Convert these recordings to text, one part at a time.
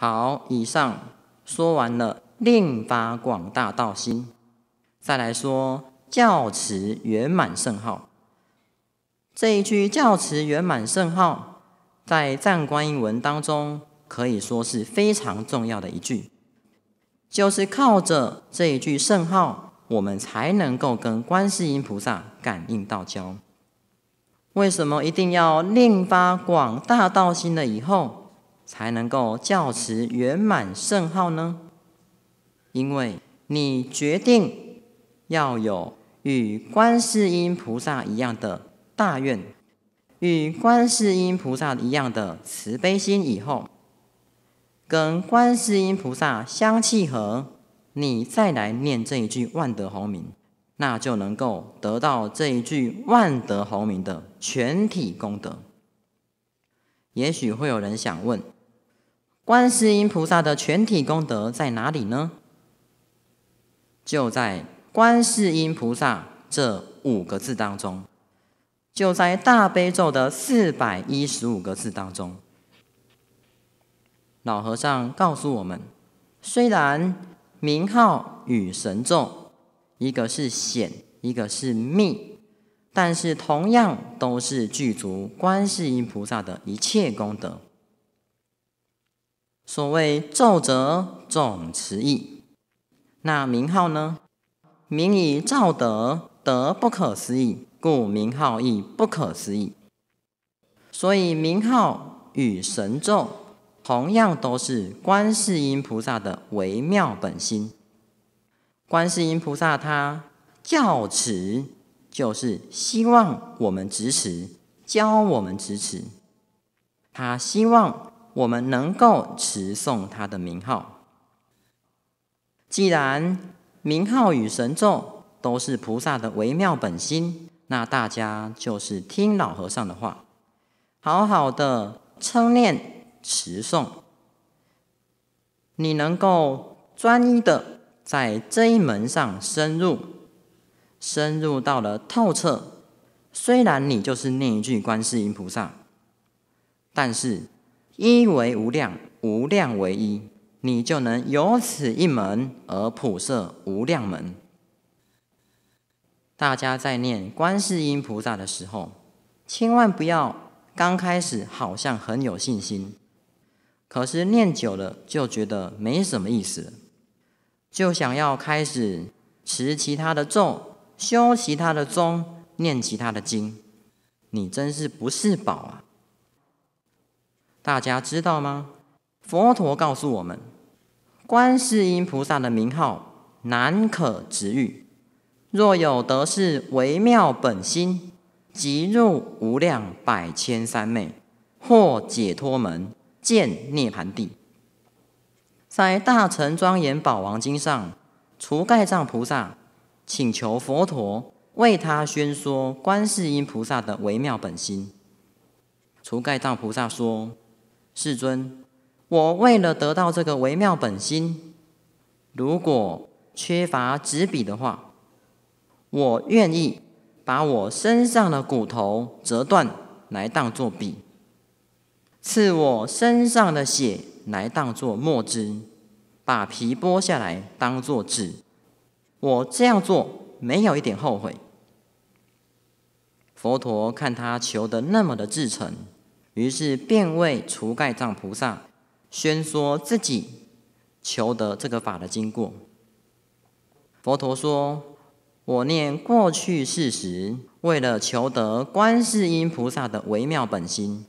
好，以上说完了，另发广大道心，再来说教持圆满圣号。这一句教持圆满圣号，在赞观音文当中可以说是非常重要的一句。就是靠着这一句圣号，我们才能够跟观世音菩萨感应道交。为什么一定要另发广大道心了以后？才能够教持圆满圣号呢？因为你决定要有与观世音菩萨一样的大愿，与观世音菩萨一样的慈悲心，以后跟观世音菩萨相契合，你再来念这一句万德洪名，那就能够得到这一句万德洪名的全体功德。也许会有人想问。观世音菩萨的全体功德在哪里呢？就在“观世音菩萨”这五个字当中，就在大悲咒的四百一十五个字当中。老和尚告诉我们：虽然名号与神咒一个是显，一个是密，但是同样都是具足观世音菩萨的一切功德。所谓咒则总持义，那名号呢？名以照德，德不可思议，故名号亦不可思议。所以名号与神咒同样都是观世音菩萨的微妙本心。观世音菩萨他教持，就是希望我们支持，教我们支持，他希望。我们能够持诵他的名号。既然名号与神咒都是菩萨的微妙本心，那大家就是听老和尚的话，好好的称念持诵。你能够专一的在这一门上深入，深入到了透彻。虽然你就是那一句观世音菩萨，但是。一为无量，无量为一，你就能由此一门而普摄无量门。大家在念观世音菩萨的时候，千万不要刚开始好像很有信心，可是念久了就觉得没什么意思，就想要开始持其他的咒、修其他的宗、念其他的经。你真是不是宝啊！大家知道吗？佛陀告诉我们，观世音菩萨的名号难可值喻。若有得是微妙本心，即入无量百千三昧，或解脱门，见涅盘地。在《大乘庄严宝王经》上，除盖藏菩萨请求佛陀为他宣说观世音菩萨的微妙本心。除盖藏菩萨说。世尊，我为了得到这个微妙本心，如果缺乏纸笔的话，我愿意把我身上的骨头折断来当作笔，赐我身上的血来当作墨汁，把皮剥下来当作纸。我这样做没有一点后悔。佛陀看他求得那么的至诚。于是便为除盖藏菩萨宣说自己求得这个法的经过。佛陀说：“我念过去世时，为了求得观世音菩萨的微妙本心，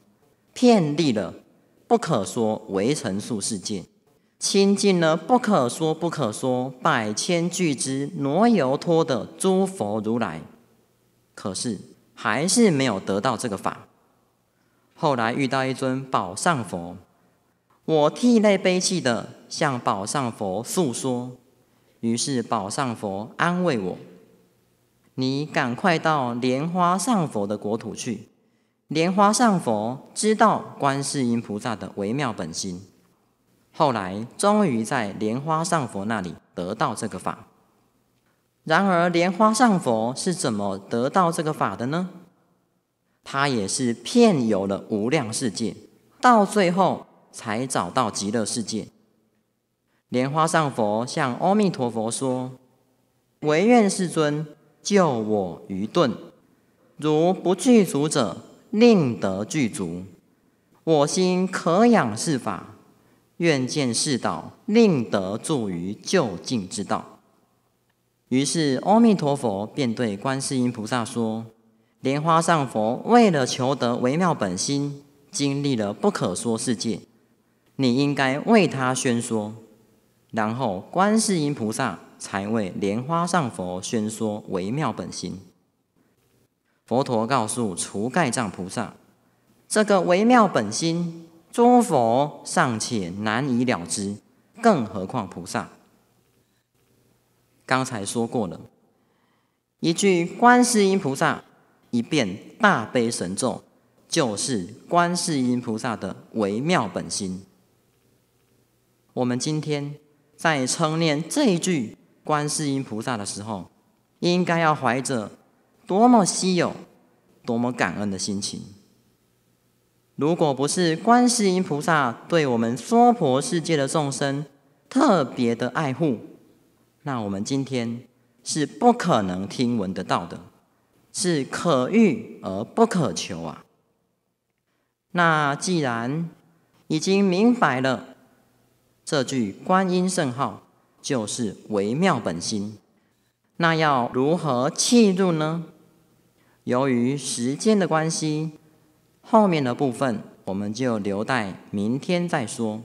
遍历了不可说为尘数世界，亲近了不可说不可说百千俱之挪游托的诸佛如来，可是还是没有得到这个法。”后来遇到一尊宝上佛，我涕泪悲泣的向宝上佛诉说，于是宝上佛安慰我：“你赶快到莲花上佛的国土去，莲花上佛知道观世音菩萨的微妙本心。”后来终于在莲花上佛那里得到这个法。然而莲花上佛是怎么得到这个法的呢？他也是骗有了无量世界，到最后才找到极乐世界。莲花上佛向阿弥陀佛说：“唯愿世尊救我愚钝，如不具足者，令得具足；我心可仰是法，愿见是道，令得住于究竟之道。”于是阿弥陀佛便对观世音菩萨说。莲花上佛为了求得微妙本心，经历了不可说世界。你应该为他宣说，然后观世音菩萨才为莲花上佛宣说微妙本心。佛陀告诉除盖障菩萨，这个微妙本心，诸佛尚且难以了知，更何况菩萨？刚才说过了，一句观世音菩萨。一遍大悲神咒，就是观世音菩萨的微妙本心。我们今天在称念这一句观世音菩萨的时候，应该要怀着多么稀有、多么感恩的心情。如果不是观世音菩萨对我们娑婆世界的众生特别的爱护，那我们今天是不可能听闻得到的。是可遇而不可求啊！那既然已经明白了这句观音圣号就是微妙本心，那要如何契入呢？由于时间的关系，后面的部分我们就留待明天再说。